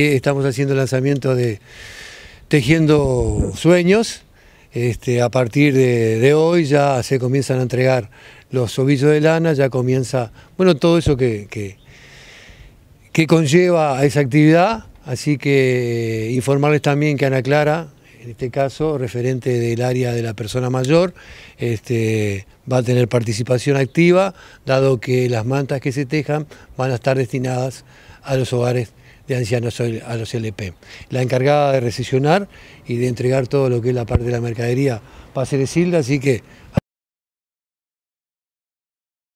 Estamos haciendo el lanzamiento de Tejiendo Sueños. Este, a partir de, hoy ya se comienzan a entregar los ovillos de lana, ya comienza, bueno, todo eso que, que, conlleva a esa actividad. Así que eh, informarles también que Ana Clara, en este caso, referente del área de la persona mayor, este, va a tener participación activa, dado que las mantas que se tejan van a estar destinadas a los hogares de ancianos a los LP. La encargada de recesionar y de entregar todo lo que es la parte de la mercadería va a ser así que...